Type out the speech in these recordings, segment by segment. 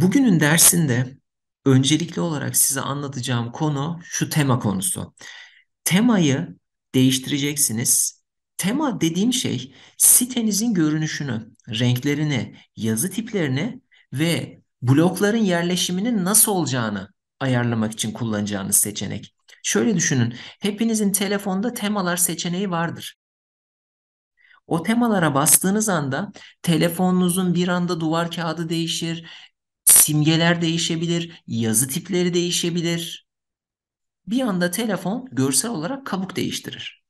Bugünün dersinde öncelikli olarak size anlatacağım konu şu tema konusu. Temayı değiştireceksiniz. Tema dediğim şey sitenizin görünüşünü, renklerini, yazı tiplerini ve blokların yerleşiminin nasıl olacağını ayarlamak için kullanacağınız seçenek. Şöyle düşünün, hepinizin telefonda temalar seçeneği vardır. O temalara bastığınız anda telefonunuzun bir anda duvar kağıdı değişir, simgeler değişebilir, yazı tipleri değişebilir. Bir anda telefon görsel olarak kabuk değiştirir.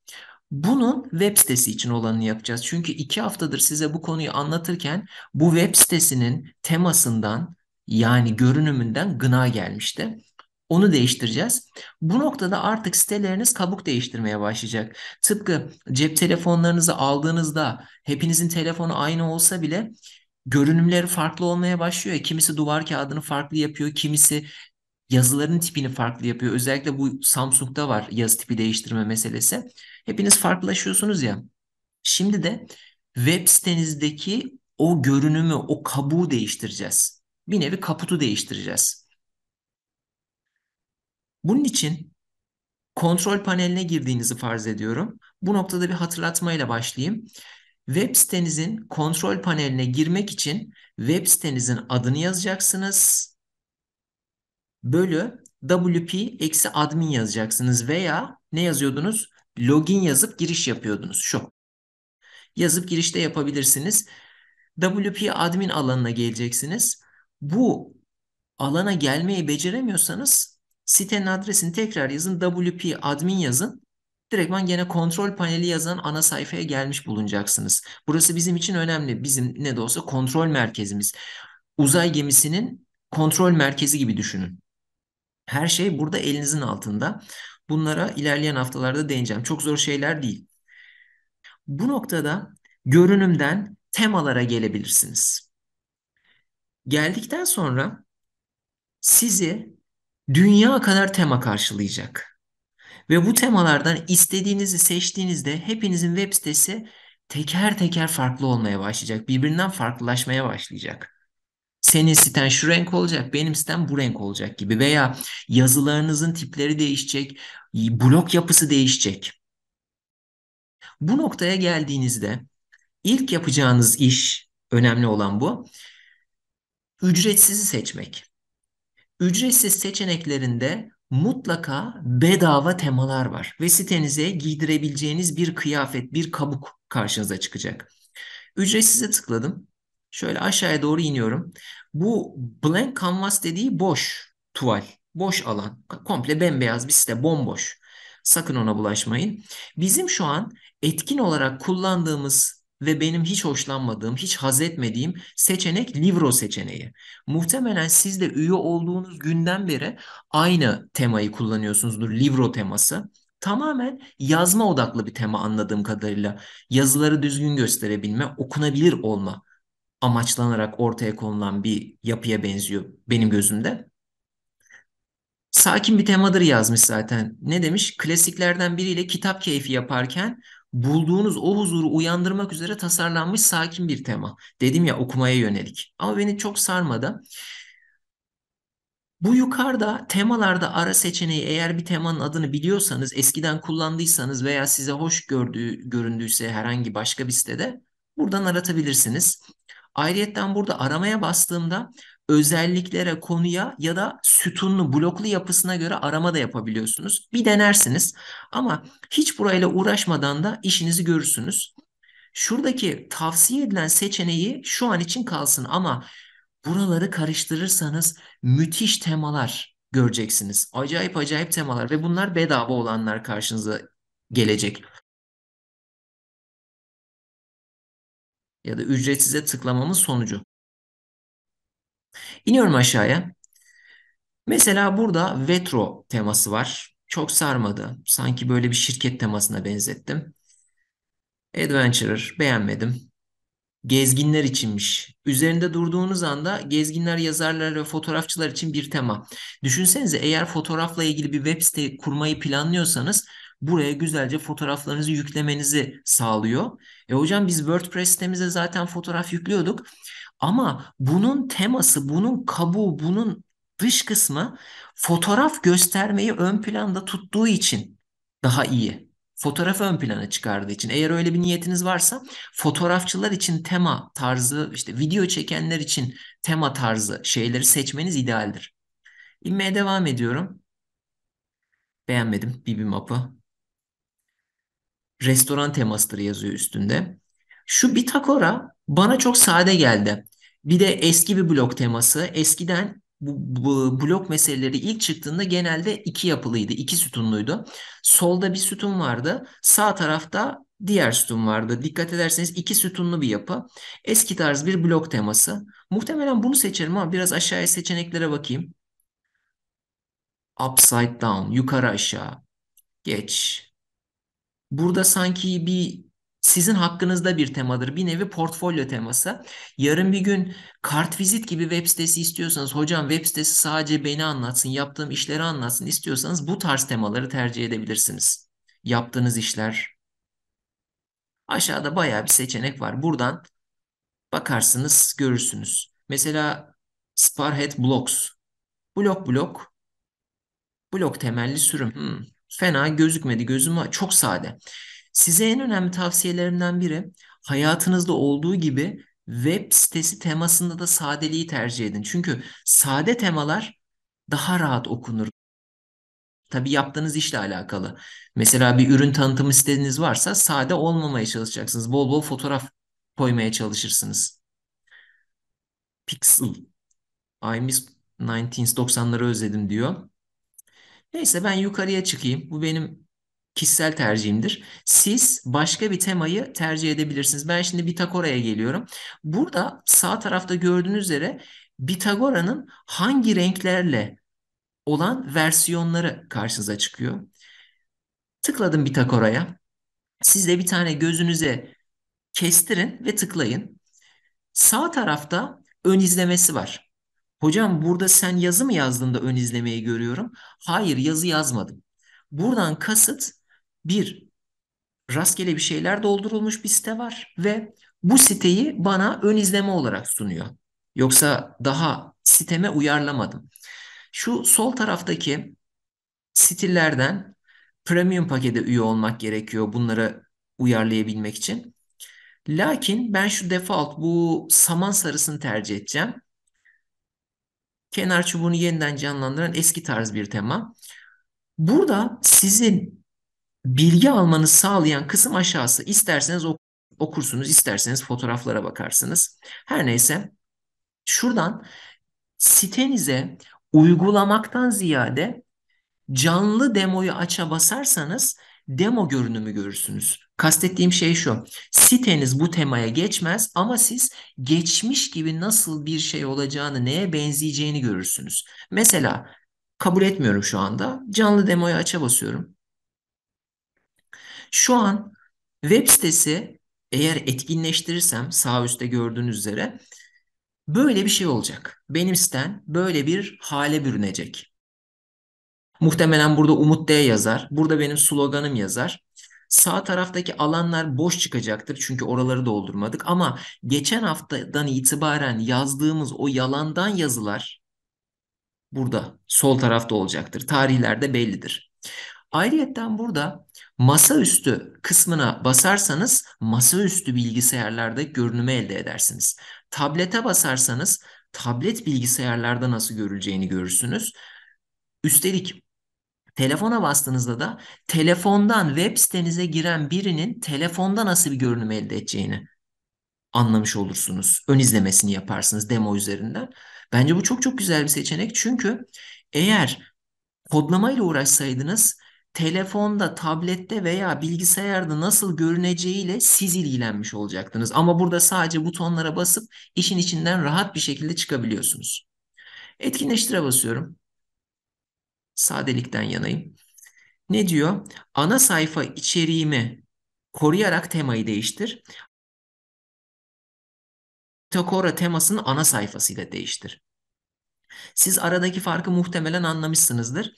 Bunun web sitesi için olanını yapacağız. Çünkü iki haftadır size bu konuyu anlatırken bu web sitesinin temasından yani görünümünden gına gelmişti. Onu değiştireceğiz. Bu noktada artık siteleriniz kabuk değiştirmeye başlayacak. Tıpkı cep telefonlarınızı aldığınızda hepinizin telefonu aynı olsa bile görünümleri farklı olmaya başlıyor. Kimisi duvar kağıdını farklı yapıyor, kimisi yazıların tipini farklı yapıyor. Özellikle bu Samsung'da var yazı tipi değiştirme meselesi. Hepiniz farklılaşıyorsunuz ya. Şimdi de web sitenizdeki o görünümü, o kabuğu değiştireceğiz. Bir nevi kaputu değiştireceğiz. Bunun için kontrol paneline girdiğinizi farz ediyorum. Bu noktada bir hatırlatmayla başlayayım. Web sitenizin kontrol paneline girmek için web sitenizin adını yazacaksınız. Bölü wp-admin yazacaksınız veya ne yazıyordunuz? Login yazıp giriş yapıyordunuz. Şu. Yazıp girişte yapabilirsiniz. wp-admin alanına geleceksiniz. Bu alana gelmeyi beceremiyorsanız sitenin adresini tekrar yazın. wp-admin yazın direktman gene kontrol paneli yazan ana sayfaya gelmiş bulunacaksınız. Burası bizim için önemli. Bizim ne de olsa kontrol merkezimiz. Uzay gemisinin kontrol merkezi gibi düşünün. Her şey burada elinizin altında. Bunlara ilerleyen haftalarda değineceğim. Çok zor şeyler değil. Bu noktada görünümden temalara gelebilirsiniz. Geldikten sonra sizi dünya kadar tema karşılayacak. Ve bu temalardan istediğinizi seçtiğinizde hepinizin web sitesi teker teker farklı olmaya başlayacak. Birbirinden farklılaşmaya başlayacak. Senin siten şu renk olacak, benim sitem bu renk olacak gibi veya yazılarınızın tipleri değişecek, blok yapısı değişecek. Bu noktaya geldiğinizde ilk yapacağınız iş önemli olan bu. Ücretsizi seçmek. Ücretsiz seçeneklerinde mutlaka bedava temalar var ve sitenize giydirebileceğiniz bir kıyafet, bir kabuk karşınıza çıkacak. Ücretsize tıkladım. Şöyle aşağıya doğru iniyorum. Bu blank canvas dediği boş tuval, boş alan. Komple bembeyaz bir site, bomboş. Sakın ona bulaşmayın. Bizim şu an etkin olarak kullandığımız ve benim hiç hoşlanmadığım, hiç haz etmediğim seçenek Livro seçeneği. Muhtemelen siz de üye olduğunuz günden beri aynı temayı kullanıyorsunuzdur, Livro teması. Tamamen yazma odaklı bir tema anladığım kadarıyla. Yazıları düzgün gösterebilme, okunabilir olma amaçlanarak ortaya konulan bir yapıya benziyor benim gözümde. Sakin bir temadır yazmış zaten. Ne demiş? Klasiklerden biriyle kitap keyfi yaparken bulduğunuz o huzuru uyandırmak üzere tasarlanmış sakin bir tema. Dedim ya okumaya yönelik. Ama beni çok sarmadı. Bu yukarıda temalarda ara seçeneği eğer bir temanın adını biliyorsanız, eskiden kullandıysanız veya size hoş gördüğü, göründüyse herhangi başka bir sitede buradan aratabilirsiniz. Ayrıyetten burada aramaya bastığımda özelliklere, konuya ya da sütunlu, bloklu yapısına göre arama da yapabiliyorsunuz. Bir denersiniz ama hiç burayla uğraşmadan da işinizi görürsünüz. Şuradaki tavsiye edilen seçeneği şu an için kalsın ama buraları karıştırırsanız müthiş temalar göreceksiniz. Acayip acayip temalar ve bunlar bedava olanlar karşınıza gelecek. Ya da ücretsize tıklamamın sonucu. İniyorum aşağıya. Mesela burada vetro teması var. Çok sarmadı. Sanki böyle bir şirket temasına benzettim. Adventurer beğenmedim. Gezginler içinmiş. Üzerinde durduğunuz anda gezginler, yazarlar ve fotoğrafçılar için bir tema. Düşünsenize eğer fotoğrafla ilgili bir web site kurmayı planlıyorsanız buraya güzelce fotoğraflarınızı yüklemenizi sağlıyor. E hocam biz WordPress sitemize zaten fotoğraf yüklüyorduk. Ama bunun teması, bunun kabuğu, bunun dış kısmı fotoğraf göstermeyi ön planda tuttuğu için daha iyi. Fotoğrafı ön plana çıkardığı için. Eğer öyle bir niyetiniz varsa fotoğrafçılar için tema tarzı, işte video çekenler için tema tarzı şeyleri seçmeniz idealdir. İnmeye devam ediyorum. Beğenmedim Bibi Map'ı. Restoran temasıdır yazıyor üstünde. Şu Bitakora bana çok sade geldi. Bir de eski bir blok teması. Eskiden bu, bu blok meseleleri ilk çıktığında genelde iki yapılıydı, iki sütunluydu. Solda bir sütun vardı, sağ tarafta diğer sütun vardı. Dikkat ederseniz iki sütunlu bir yapı. Eski tarz bir blok teması. Muhtemelen bunu seçerim ama biraz aşağıya seçeneklere bakayım. Upside down, yukarı aşağı. Geç. Burada sanki bir sizin hakkınızda bir temadır. Bir nevi portfolyo teması. Yarın bir gün kart kartvizit gibi web sitesi istiyorsanız hocam web sitesi sadece beni anlatsın, yaptığım işleri anlatsın istiyorsanız bu tarz temaları tercih edebilirsiniz. Yaptığınız işler. Aşağıda bayağı bir seçenek var. Buradan bakarsınız, görürsünüz. Mesela Sparhead Blocks. Blok blok. Blok temelli sürüm. Hmm, fena gözükmedi gözüme. Çok sade. Size en önemli tavsiyelerimden biri hayatınızda olduğu gibi web sitesi temasında da sadeliği tercih edin. Çünkü sade temalar daha rahat okunur. Tabii yaptığınız işle alakalı. Mesela bir ürün tanıtımı siteniz varsa sade olmamaya çalışacaksınız. Bol bol fotoğraf koymaya çalışırsınız. Pixel. I miss 1990'ları özledim diyor. Neyse ben yukarıya çıkayım. Bu benim kişisel tercihimdir. Siz başka bir temayı tercih edebilirsiniz. Ben şimdi Pitagora'ya geliyorum. Burada sağ tarafta gördüğünüz üzere Pitagora'nın hangi renklerle olan versiyonları karşınıza çıkıyor. Tıkladım Pitagora'ya. Siz de bir tane gözünüze kestirin ve tıklayın. Sağ tarafta ön izlemesi var. Hocam burada sen yazı mı yazdın da ön izlemeyi görüyorum. Hayır yazı yazmadım. Buradan kasıt bir rastgele bir şeyler doldurulmuş bir site var ve bu siteyi bana ön izleme olarak sunuyor. Yoksa daha siteme uyarlamadım. Şu sol taraftaki stillerden premium pakete üye olmak gerekiyor bunları uyarlayabilmek için. Lakin ben şu default bu saman sarısını tercih edeceğim. Kenar çubuğunu yeniden canlandıran eski tarz bir tema. Burada sizin bilgi almanı sağlayan kısım aşağısı. İsterseniz okursunuz, isterseniz fotoğraflara bakarsınız. Her neyse şuradan sitenize uygulamaktan ziyade canlı demoyu aça basarsanız demo görünümü görürsünüz. Kastettiğim şey şu. Siteniz bu temaya geçmez ama siz geçmiş gibi nasıl bir şey olacağını, neye benzeyeceğini görürsünüz. Mesela kabul etmiyorum şu anda. Canlı demoyu aça basıyorum. Şu an web sitesi eğer etkinleştirirsem sağ üstte gördüğünüz üzere böyle bir şey olacak. Benim sitem böyle bir hale bürünecek. Muhtemelen burada Umut D yazar. Burada benim sloganım yazar. Sağ taraftaki alanlar boş çıkacaktır çünkü oraları doldurmadık ama geçen haftadan itibaren yazdığımız o yalandan yazılar burada sol tarafta olacaktır. Tarihlerde bellidir. Ayrıyeten burada Masaüstü kısmına basarsanız masaüstü bilgisayarlarda görünümü elde edersiniz. Tablete basarsanız tablet bilgisayarlarda nasıl görüleceğini görürsünüz. Üstelik telefona bastığınızda da telefondan web sitenize giren birinin telefonda nasıl bir görünüm elde edeceğini anlamış olursunuz. Ön izlemesini yaparsınız demo üzerinden. Bence bu çok çok güzel bir seçenek çünkü eğer kodlamayla uğraşsaydınız telefonda, tablette veya bilgisayarda nasıl görüneceğiyle siz ilgilenmiş olacaktınız. Ama burada sadece butonlara basıp işin içinden rahat bir şekilde çıkabiliyorsunuz. Etkinleştire basıyorum. Sadelikten yanayım. Ne diyor? Ana sayfa içeriğimi koruyarak temayı değiştir. Takora temasının ana sayfasıyla değiştir. Siz aradaki farkı muhtemelen anlamışsınızdır.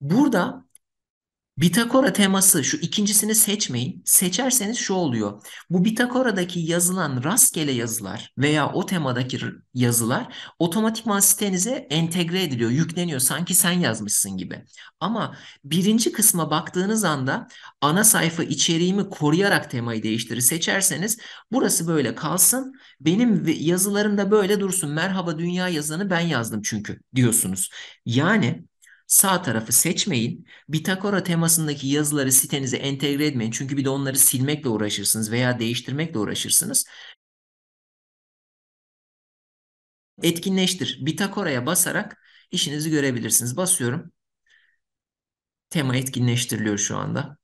Burada Bitakora teması şu ikincisini seçmeyin. Seçerseniz şu oluyor. Bu Bitakora'daki yazılan rastgele yazılar veya o temadaki yazılar otomatikman sitenize entegre ediliyor, yükleniyor. Sanki sen yazmışsın gibi. Ama birinci kısma baktığınız anda ana sayfa içeriğimi koruyarak temayı değiştirir seçerseniz burası böyle kalsın. Benim yazılarımda böyle dursun. Merhaba dünya yazanı ben yazdım çünkü diyorsunuz. Yani sağ tarafı seçmeyin. Bitakora temasındaki yazıları sitenize entegre etmeyin. Çünkü bir de onları silmekle uğraşırsınız veya değiştirmekle uğraşırsınız. Etkinleştir. Bitakora'ya basarak işinizi görebilirsiniz. Basıyorum. Tema etkinleştiriliyor şu anda.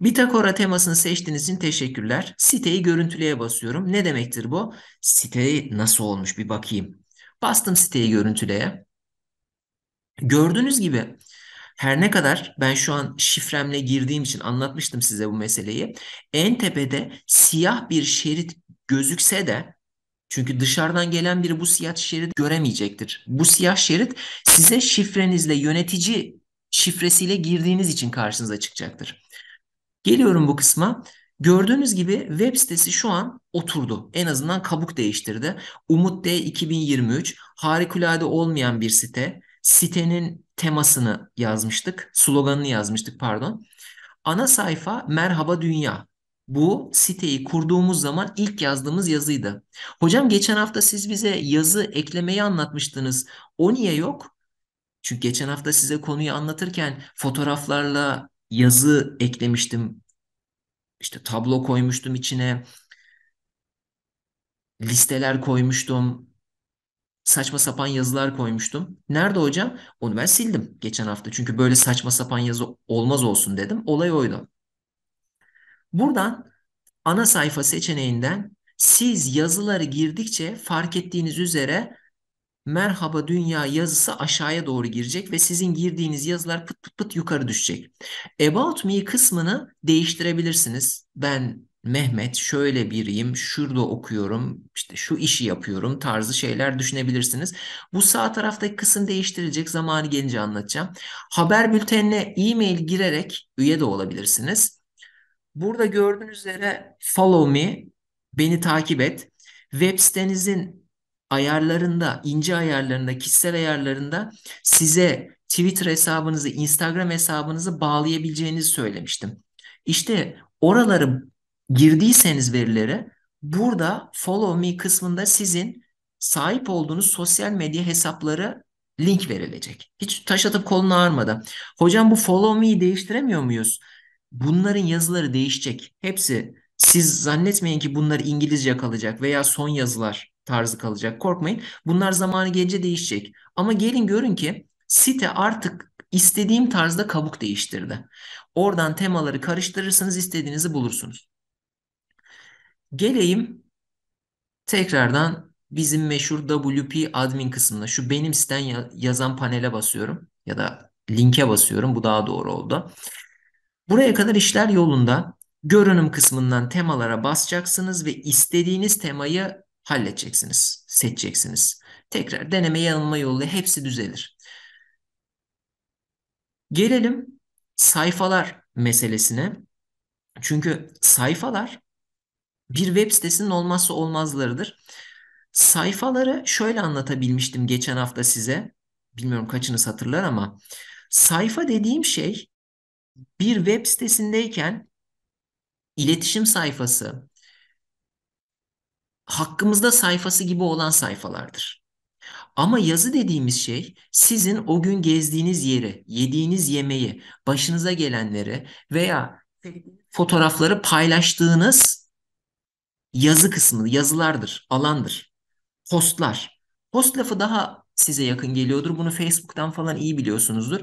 Bitakora temasını seçtiğiniz için teşekkürler. Siteyi görüntüleye basıyorum. Ne demektir bu? Site nasıl olmuş bir bakayım. Bastım siteyi görüntüleye. Gördüğünüz gibi her ne kadar ben şu an şifremle girdiğim için anlatmıştım size bu meseleyi. En tepede siyah bir şerit gözükse de çünkü dışarıdan gelen biri bu siyah şerit göremeyecektir. Bu siyah şerit size şifrenizle yönetici şifresiyle girdiğiniz için karşınıza çıkacaktır. Geliyorum bu kısma. Gördüğünüz gibi web sitesi şu an oturdu. En azından kabuk değiştirdi. Umut D 2023 harikulade olmayan bir site sitenin temasını yazmıştık. Sloganını yazmıştık pardon. Ana sayfa Merhaba Dünya. Bu siteyi kurduğumuz zaman ilk yazdığımız yazıydı. Hocam geçen hafta siz bize yazı eklemeyi anlatmıştınız. O niye yok? Çünkü geçen hafta size konuyu anlatırken fotoğraflarla yazı eklemiştim. İşte tablo koymuştum içine. Listeler koymuştum saçma sapan yazılar koymuştum. Nerede hocam? Onu ben sildim geçen hafta. Çünkü böyle saçma sapan yazı olmaz olsun dedim. Olay oydu. Buradan ana sayfa seçeneğinden siz yazıları girdikçe fark ettiğiniz üzere merhaba dünya yazısı aşağıya doğru girecek ve sizin girdiğiniz yazılar pıt pıt pıt yukarı düşecek. About me kısmını değiştirebilirsiniz. Ben Mehmet şöyle biriyim, şurada okuyorum, işte şu işi yapıyorum tarzı şeyler düşünebilirsiniz. Bu sağ taraftaki kısım değiştirecek Zamanı gelince anlatacağım. Haber bültenine e-mail girerek üye de olabilirsiniz. Burada gördüğünüz üzere follow me, beni takip et. Web sitenizin ayarlarında, ince ayarlarında, kişisel ayarlarında size Twitter hesabınızı, Instagram hesabınızı bağlayabileceğinizi söylemiştim. İşte oraları girdiyseniz verilere burada follow me kısmında sizin sahip olduğunuz sosyal medya hesapları link verilecek. Hiç taş atıp kolunu ağırmadan. Hocam bu follow me'yi değiştiremiyor muyuz? Bunların yazıları değişecek. Hepsi siz zannetmeyin ki bunlar İngilizce kalacak veya son yazılar tarzı kalacak. Korkmayın. Bunlar zamanı gelince değişecek. Ama gelin görün ki site artık istediğim tarzda kabuk değiştirdi. Oradan temaları karıştırırsınız istediğinizi bulursunuz. Geleyim tekrardan bizim meşhur WP admin kısmına şu benim siten ya- yazan panele basıyorum ya da linke basıyorum. Bu daha doğru oldu. Buraya kadar işler yolunda. Görünüm kısmından temalara basacaksınız ve istediğiniz temayı halledeceksiniz, seçeceksiniz. Tekrar deneme yanılma yolu hepsi düzelir. Gelelim sayfalar meselesine. Çünkü sayfalar bir web sitesinin olmazsa olmazlarıdır. Sayfaları şöyle anlatabilmiştim geçen hafta size. Bilmiyorum kaçınız hatırlar ama sayfa dediğim şey bir web sitesindeyken iletişim sayfası, hakkımızda sayfası gibi olan sayfalardır. Ama yazı dediğimiz şey sizin o gün gezdiğiniz yeri, yediğiniz yemeği, başınıza gelenleri veya fotoğrafları paylaştığınız yazı kısmı, yazılardır, alandır. Postlar. Post lafı daha size yakın geliyordur. Bunu Facebook'tan falan iyi biliyorsunuzdur.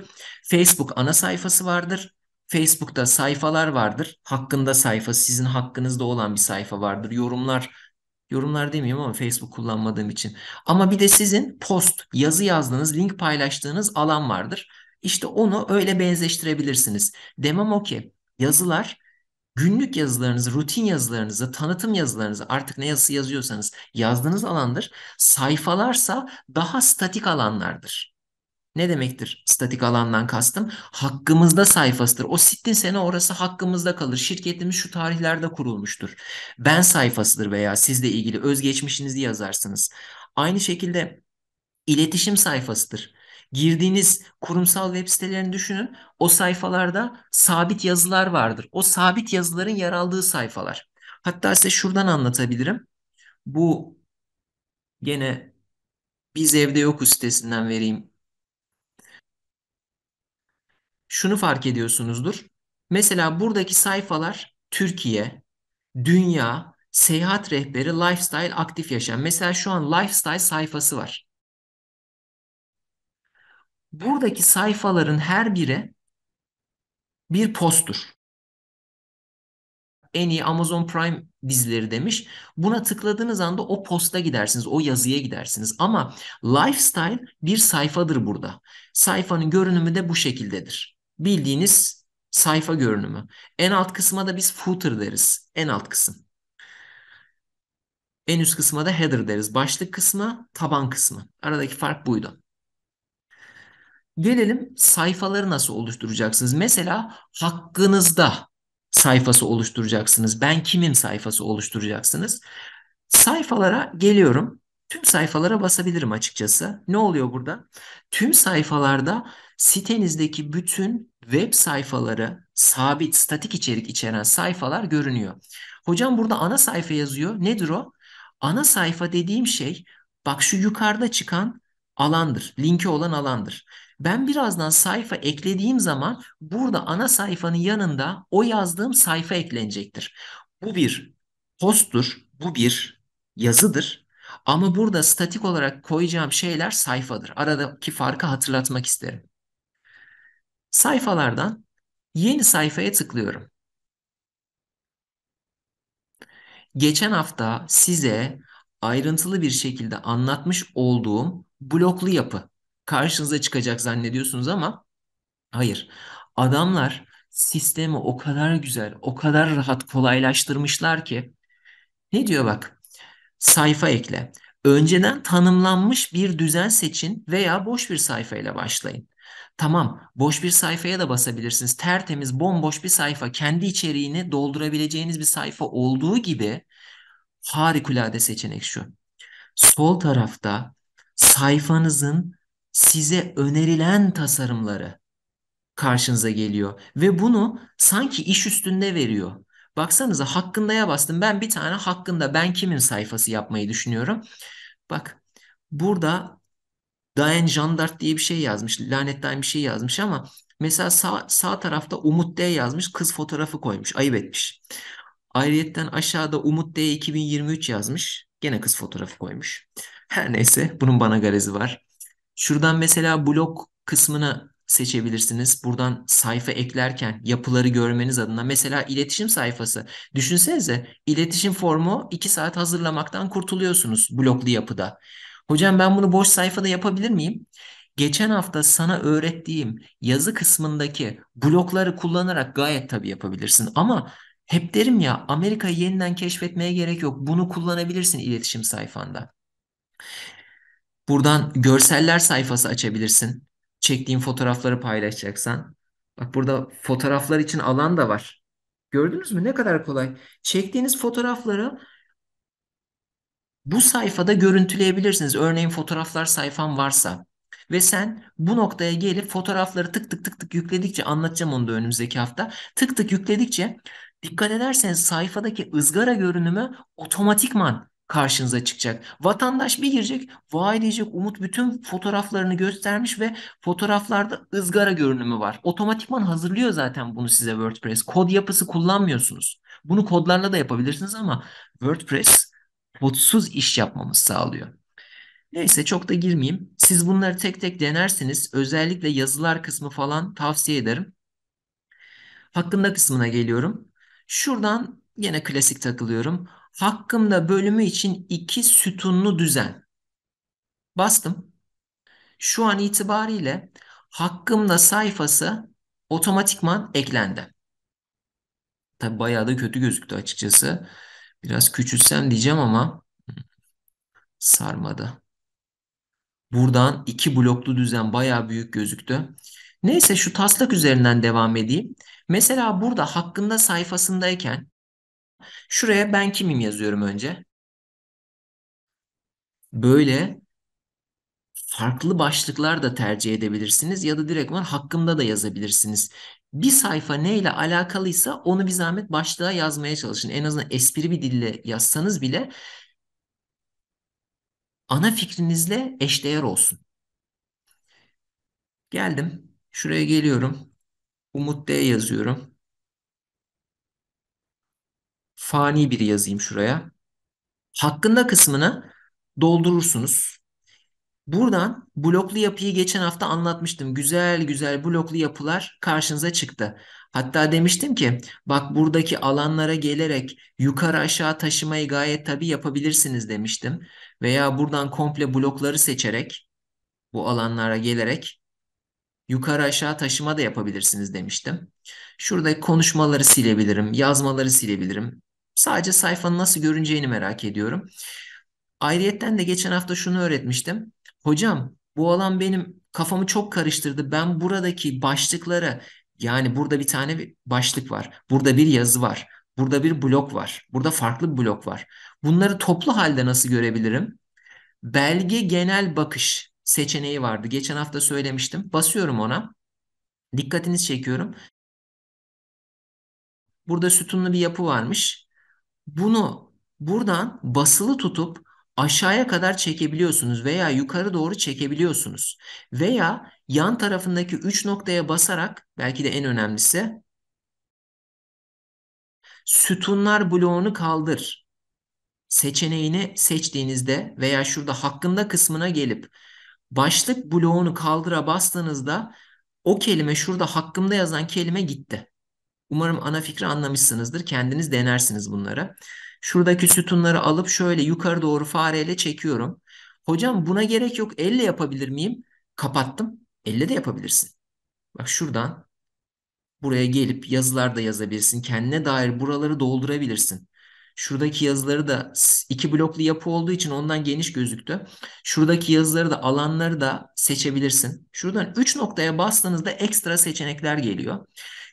Facebook ana sayfası vardır. Facebook'ta sayfalar vardır. Hakkında sayfa, sizin hakkınızda olan bir sayfa vardır. Yorumlar Yorumlar demeyeyim ama Facebook kullanmadığım için. Ama bir de sizin post, yazı yazdığınız, link paylaştığınız alan vardır. İşte onu öyle benzeştirebilirsiniz. Demem o ki yazılar günlük yazılarınızı, rutin yazılarınızı, tanıtım yazılarınızı artık ne yazısı yazıyorsanız yazdığınız alandır. Sayfalarsa daha statik alanlardır. Ne demektir statik alandan kastım? Hakkımızda sayfasıdır. O sittin sene orası hakkımızda kalır. Şirketimiz şu tarihlerde kurulmuştur. Ben sayfasıdır veya sizle ilgili özgeçmişinizi yazarsınız. Aynı şekilde iletişim sayfasıdır. Girdiğiniz kurumsal web sitelerini düşünün. O sayfalarda sabit yazılar vardır. O sabit yazıların yer aldığı sayfalar. Hatta size şuradan anlatabilirim. Bu gene biz evde yok sitesinden vereyim. Şunu fark ediyorsunuzdur. Mesela buradaki sayfalar Türkiye, dünya, seyahat rehberi, lifestyle, aktif yaşam. Mesela şu an lifestyle sayfası var buradaki sayfaların her biri bir posttur. En iyi Amazon Prime dizileri demiş. Buna tıkladığınız anda o posta gidersiniz, o yazıya gidersiniz. Ama lifestyle bir sayfadır burada. Sayfanın görünümü de bu şekildedir. Bildiğiniz sayfa görünümü. En alt kısma da biz footer deriz. En alt kısım. En üst kısma da header deriz. Başlık kısmı, taban kısmı. Aradaki fark buydu. Gelelim sayfaları nasıl oluşturacaksınız? Mesela hakkınızda sayfası oluşturacaksınız. Ben kimim sayfası oluşturacaksınız. Sayfalara geliyorum. Tüm sayfalara basabilirim açıkçası. Ne oluyor burada? Tüm sayfalarda sitenizdeki bütün web sayfaları, sabit, statik içerik içeren sayfalar görünüyor. Hocam burada ana sayfa yazıyor. Nedir o? Ana sayfa dediğim şey bak şu yukarıda çıkan alandır. Linki olan alandır. Ben birazdan sayfa eklediğim zaman burada ana sayfanın yanında o yazdığım sayfa eklenecektir. Bu bir posttur, bu bir yazıdır. Ama burada statik olarak koyacağım şeyler sayfadır. Aradaki farkı hatırlatmak isterim. Sayfalardan yeni sayfaya tıklıyorum. Geçen hafta size ayrıntılı bir şekilde anlatmış olduğum bloklu yapı karşınıza çıkacak zannediyorsunuz ama hayır. Adamlar sistemi o kadar güzel, o kadar rahat kolaylaştırmışlar ki ne diyor bak? Sayfa ekle. Önceden tanımlanmış bir düzen seçin veya boş bir sayfayla başlayın. Tamam, boş bir sayfaya da basabilirsiniz. Tertemiz, bomboş bir sayfa, kendi içeriğini doldurabileceğiniz bir sayfa olduğu gibi harikulade seçenek şu. Sol tarafta sayfanızın size önerilen tasarımları karşınıza geliyor ve bunu sanki iş üstünde veriyor. Baksanıza hakkındaya bastım. Ben bir tane hakkında ben kimin sayfası yapmayı düşünüyorum. Bak burada Dayan Jandart diye bir şey yazmış. Lanetten bir şey yazmış ama mesela sağ, sağ tarafta Umut D yazmış. Kız fotoğrafı koymuş. Ayıp etmiş. Ayrıyetten aşağıda Umut D 2023 yazmış. Gene kız fotoğrafı koymuş. Her neyse bunun bana garezi var. Şuradan mesela blok kısmını seçebilirsiniz. Buradan sayfa eklerken yapıları görmeniz adına mesela iletişim sayfası. Düşünsenize iletişim formu 2 saat hazırlamaktan kurtuluyorsunuz bloklu yapıda. Hocam ben bunu boş sayfada yapabilir miyim? Geçen hafta sana öğrettiğim yazı kısmındaki blokları kullanarak gayet tabii yapabilirsin ama hep derim ya Amerika'yı yeniden keşfetmeye gerek yok. Bunu kullanabilirsin iletişim sayfanda. Buradan görseller sayfası açabilirsin. Çektiğin fotoğrafları paylaşacaksan. Bak burada fotoğraflar için alan da var. Gördünüz mü ne kadar kolay. Çektiğiniz fotoğrafları bu sayfada görüntüleyebilirsiniz. Örneğin fotoğraflar sayfam varsa ve sen bu noktaya gelip fotoğrafları tık tık tık tık yükledikçe anlatacağım onu da önümüzdeki hafta. Tık tık yükledikçe dikkat ederseniz sayfadaki ızgara görünümü otomatikman karşınıza çıkacak. Vatandaş bir girecek, vay diyecek Umut bütün fotoğraflarını göstermiş ve fotoğraflarda ızgara görünümü var. Otomatikman hazırlıyor zaten bunu size WordPress. Kod yapısı kullanmıyorsunuz. Bunu kodlarla da yapabilirsiniz ama WordPress kodsuz iş yapmamız sağlıyor. Neyse çok da girmeyeyim. Siz bunları tek tek denerseniz özellikle yazılar kısmı falan tavsiye ederim. Hakkında kısmına geliyorum. Şuradan yine klasik takılıyorum hakkımda bölümü için iki sütunlu düzen. Bastım. Şu an itibariyle hakkımda sayfası otomatikman eklendi. Tabi bayağı da kötü gözüktü açıkçası. Biraz küçültsem diyeceğim ama hmm, sarmadı. Buradan iki bloklu düzen bayağı büyük gözüktü. Neyse şu taslak üzerinden devam edeyim. Mesela burada hakkında sayfasındayken Şuraya ben kimim yazıyorum önce. Böyle farklı başlıklar da tercih edebilirsiniz ya da direkt var hakkımda da yazabilirsiniz. Bir sayfa neyle alakalıysa onu bir zahmet başlığa yazmaya çalışın. En azından espri bir dille yazsanız bile ana fikrinizle eşdeğer olsun. Geldim. Şuraya geliyorum. Umut D yazıyorum fani biri yazayım şuraya. Hakkında kısmını doldurursunuz. Buradan bloklu yapıyı geçen hafta anlatmıştım. Güzel güzel bloklu yapılar karşınıza çıktı. Hatta demiştim ki bak buradaki alanlara gelerek yukarı aşağı taşımayı gayet tabii yapabilirsiniz demiştim. Veya buradan komple blokları seçerek bu alanlara gelerek yukarı aşağı taşıma da yapabilirsiniz demiştim. Şurada konuşmaları silebilirim, yazmaları silebilirim. Sadece sayfanın nasıl görüneceğini merak ediyorum. Ayrıyetten de geçen hafta şunu öğretmiştim. Hocam bu alan benim kafamı çok karıştırdı. Ben buradaki başlıklara yani burada bir tane bir başlık var. Burada bir yazı var. Burada bir blok var. Burada farklı bir blok var. Bunları toplu halde nasıl görebilirim? Belge genel bakış seçeneği vardı. Geçen hafta söylemiştim. Basıyorum ona. Dikkatinizi çekiyorum. Burada sütunlu bir yapı varmış bunu buradan basılı tutup aşağıya kadar çekebiliyorsunuz veya yukarı doğru çekebiliyorsunuz. Veya yan tarafındaki 3 noktaya basarak belki de en önemlisi sütunlar bloğunu kaldır seçeneğini seçtiğinizde veya şurada hakkında kısmına gelip başlık bloğunu kaldıra bastığınızda o kelime şurada hakkında yazan kelime gitti. Umarım ana fikri anlamışsınızdır. Kendiniz denersiniz bunları. Şuradaki sütunları alıp şöyle yukarı doğru fareyle çekiyorum. Hocam buna gerek yok. Elle yapabilir miyim? Kapattım. Elle de yapabilirsin. Bak şuradan buraya gelip yazılar da yazabilirsin. Kendine dair buraları doldurabilirsin. Şuradaki yazıları da iki bloklu yapı olduğu için ondan geniş gözüktü. Şuradaki yazıları da alanları da seçebilirsin. Şuradan 3 noktaya bastığınızda ekstra seçenekler geliyor.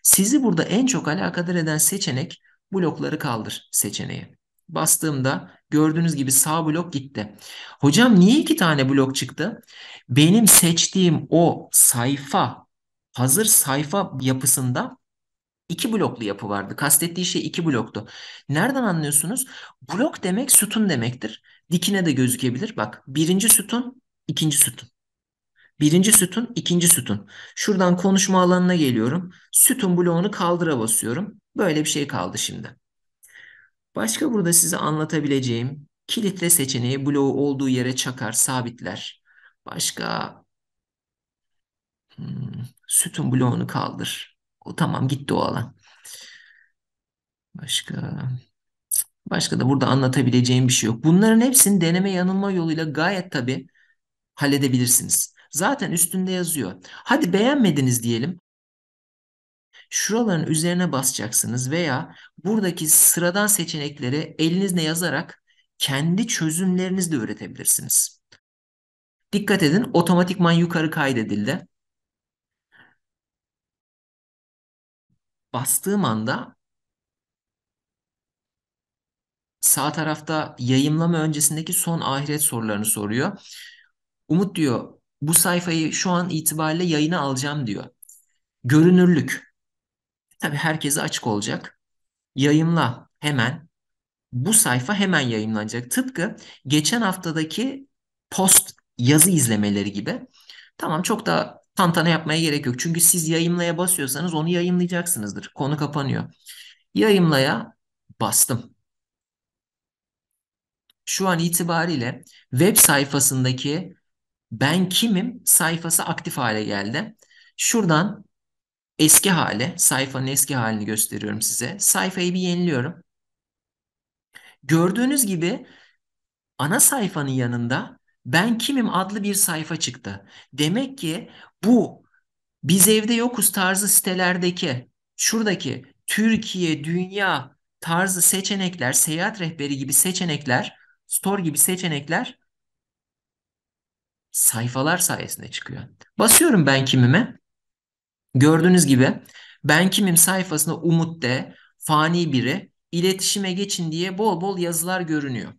Sizi burada en çok alakadar eden seçenek blokları kaldır seçeneği. Bastığımda gördüğünüz gibi sağ blok gitti. Hocam niye iki tane blok çıktı? Benim seçtiğim o sayfa hazır sayfa yapısında iki bloklu yapı vardı. Kastettiği şey iki bloktu. Nereden anlıyorsunuz? Blok demek sütun demektir. Dikine de gözükebilir. Bak birinci sütun, ikinci sütun. Birinci sütun, ikinci sütun. Şuradan konuşma alanına geliyorum. Sütun bloğunu kaldıra basıyorum. Böyle bir şey kaldı şimdi. Başka burada size anlatabileceğim kilitle seçeneği bloğu olduğu yere çakar, sabitler. Başka hmm, sütun bloğunu kaldır. O tamam gitti o alan. Başka başka da burada anlatabileceğim bir şey yok. Bunların hepsini deneme yanılma yoluyla gayet tabii halledebilirsiniz. Zaten üstünde yazıyor. Hadi beğenmediniz diyelim. Şuraların üzerine basacaksınız veya buradaki sıradan seçenekleri elinizle yazarak kendi çözümlerinizi de üretebilirsiniz. Dikkat edin otomatikman yukarı kaydedildi. Bastığım anda sağ tarafta yayımlama öncesindeki son ahiret sorularını soruyor. Umut diyor bu sayfayı şu an itibariyle yayına alacağım diyor. Görünürlük. Tabii herkese açık olacak. Yayınla hemen. Bu sayfa hemen yayınlanacak. Tıpkı geçen haftadaki post yazı izlemeleri gibi. Tamam çok da tantana yapmaya gerek yok. Çünkü siz yayınlaya basıyorsanız onu yayınlayacaksınızdır. Konu kapanıyor. Yayınlaya bastım. Şu an itibariyle web sayfasındaki ben kimim sayfası aktif hale geldi. Şuradan eski hale, sayfanın eski halini gösteriyorum size. Sayfayı bir yeniliyorum. Gördüğünüz gibi ana sayfanın yanında ben kimim adlı bir sayfa çıktı. Demek ki bu biz evde yokuz tarzı sitelerdeki şuradaki Türkiye, dünya tarzı seçenekler, seyahat rehberi gibi seçenekler, store gibi seçenekler sayfalar sayesinde çıkıyor. Basıyorum ben kimime. Gördüğünüz gibi ben kimim sayfasında Umut de fani biri iletişime geçin diye bol bol yazılar görünüyor.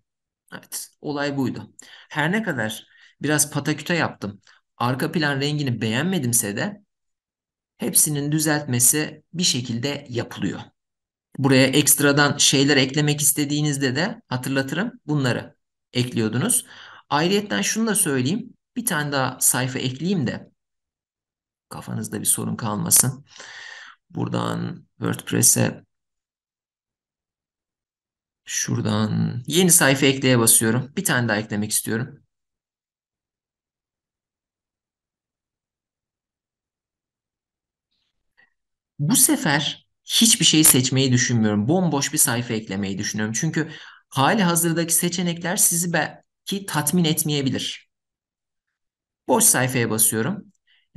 Evet olay buydu. Her ne kadar biraz pataküte yaptım. Arka plan rengini beğenmedimse de hepsinin düzeltmesi bir şekilde yapılıyor. Buraya ekstradan şeyler eklemek istediğinizde de hatırlatırım bunları ekliyordunuz. Ayrıyeten şunu da söyleyeyim bir tane daha sayfa ekleyeyim de kafanızda bir sorun kalmasın. Buradan WordPress'e şuradan yeni sayfa ekleye basıyorum. Bir tane daha eklemek istiyorum. Bu sefer hiçbir şey seçmeyi düşünmüyorum. Bomboş bir sayfa eklemeyi düşünüyorum. Çünkü hali hazırdaki seçenekler sizi belki tatmin etmeyebilir. Boş sayfaya basıyorum.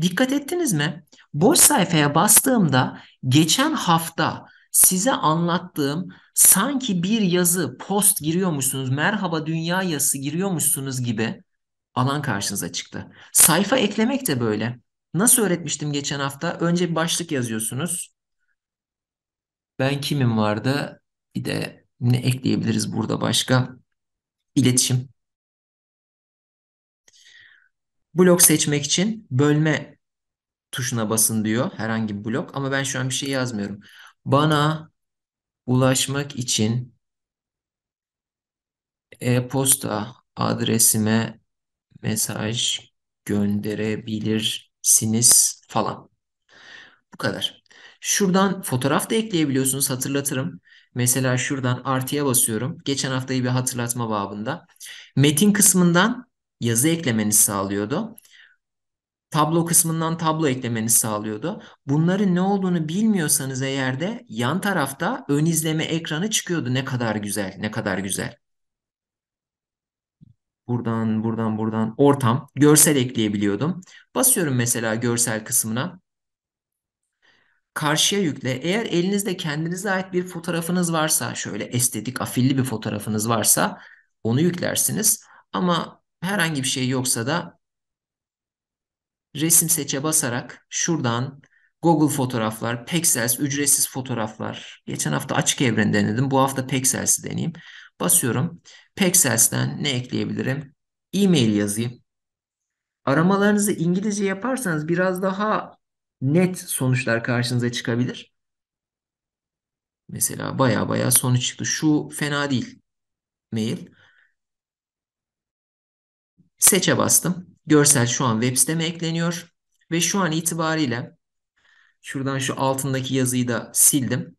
Dikkat ettiniz mi? Boş sayfaya bastığımda geçen hafta size anlattığım sanki bir yazı post giriyormuşsunuz, merhaba dünya yazısı giriyormuşsunuz gibi alan karşınıza çıktı. Sayfa eklemek de böyle. Nasıl öğretmiştim geçen hafta? Önce bir başlık yazıyorsunuz. Ben kimim vardı? Bir de ne ekleyebiliriz burada başka? İletişim. Blok seçmek için bölme tuşuna basın diyor herhangi bir blok ama ben şu an bir şey yazmıyorum. Bana ulaşmak için e-posta adresime mesaj gönderebilirsiniz falan. Bu kadar. Şuradan fotoğraf da ekleyebiliyorsunuz hatırlatırım. Mesela şuradan artıya basıyorum. Geçen haftayı bir hatırlatma babında. Metin kısmından yazı eklemeni sağlıyordu. Tablo kısmından tablo eklemeni sağlıyordu. Bunların ne olduğunu bilmiyorsanız eğer de yan tarafta ön izleme ekranı çıkıyordu. Ne kadar güzel, ne kadar güzel. Buradan, buradan, buradan ortam, görsel ekleyebiliyordum. Basıyorum mesela görsel kısmına karşıya yükle. Eğer elinizde kendinize ait bir fotoğrafınız varsa, şöyle estetik, afilli bir fotoğrafınız varsa onu yüklersiniz. Ama Herhangi bir şey yoksa da resim seçe basarak şuradan Google fotoğraflar, Pexels ücretsiz fotoğraflar. Geçen hafta açık evren denedim. Bu hafta Pexels'i deneyeyim. Basıyorum. Pexels'ten ne ekleyebilirim? E-mail yazayım. Aramalarınızı İngilizce yaparsanız biraz daha net sonuçlar karşınıza çıkabilir. Mesela baya baya sonuç çıktı. Şu fena değil mail. Seçe bastım. Görsel şu an web siteme ekleniyor. Ve şu an itibariyle şuradan şu altındaki yazıyı da sildim.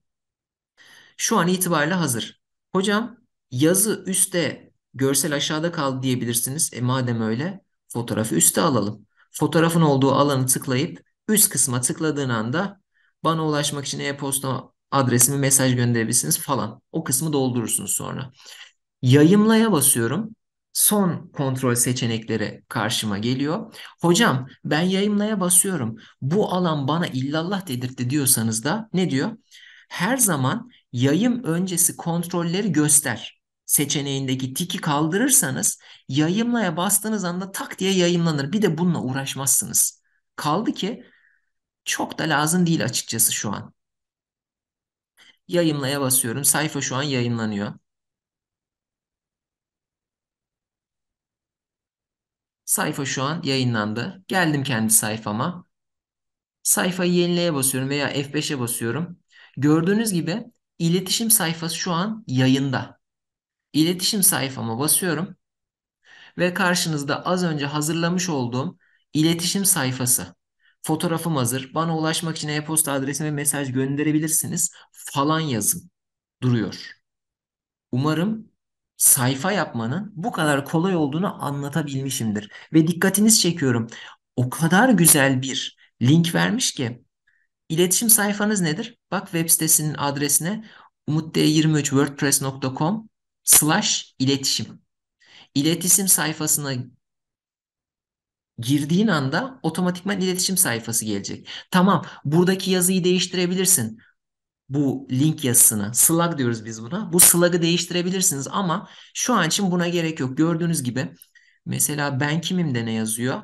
Şu an itibariyle hazır. Hocam yazı üstte görsel aşağıda kaldı diyebilirsiniz. E madem öyle fotoğrafı üstte alalım. Fotoğrafın olduğu alanı tıklayıp üst kısma tıkladığın anda bana ulaşmak için e-posta adresimi mesaj gönderebilirsiniz falan. O kısmı doldurursunuz sonra. Yayımlaya basıyorum son kontrol seçenekleri karşıma geliyor. Hocam ben yayımlaya basıyorum. Bu alan bana illallah dedirtti diyorsanız da ne diyor? Her zaman yayım öncesi kontrolleri göster seçeneğindeki tiki kaldırırsanız yayımlaya bastığınız anda tak diye yayımlanır. Bir de bununla uğraşmazsınız. Kaldı ki çok da lazım değil açıkçası şu an. Yayımlaya basıyorum. Sayfa şu an yayınlanıyor. Sayfa şu an yayınlandı. Geldim kendi sayfama. Sayfayı yenileye basıyorum veya F5'e basıyorum. Gördüğünüz gibi iletişim sayfası şu an yayında. İletişim sayfama basıyorum ve karşınızda az önce hazırlamış olduğum iletişim sayfası. Fotoğrafım hazır. Bana ulaşmak için e-posta adresime mesaj gönderebilirsiniz falan yazın. Duruyor. Umarım sayfa yapmanın bu kadar kolay olduğunu anlatabilmişimdir. Ve dikkatiniz çekiyorum. O kadar güzel bir link vermiş ki iletişim sayfanız nedir? Bak web sitesinin adresine umutd23wordpress.com slash iletişim. İletişim sayfasına girdiğin anda otomatikman iletişim sayfası gelecek. Tamam buradaki yazıyı değiştirebilirsin bu link yazısını. Slug diyoruz biz buna. Bu slug'ı değiştirebilirsiniz ama şu an için buna gerek yok. Gördüğünüz gibi mesela ben kimim kimimde ne yazıyor?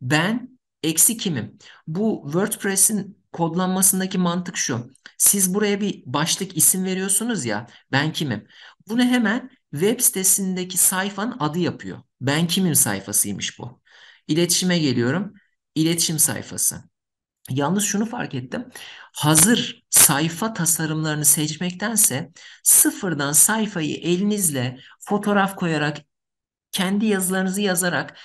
Ben eksi kimim? Bu WordPress'in kodlanmasındaki mantık şu. Siz buraya bir başlık isim veriyorsunuz ya ben kimim? Bunu hemen web sitesindeki sayfanın adı yapıyor. Ben kimim sayfasıymış bu. İletişime geliyorum. İletişim sayfası. Yalnız şunu fark ettim hazır sayfa tasarımlarını seçmektense sıfırdan sayfayı elinizle fotoğraf koyarak kendi yazılarınızı yazarak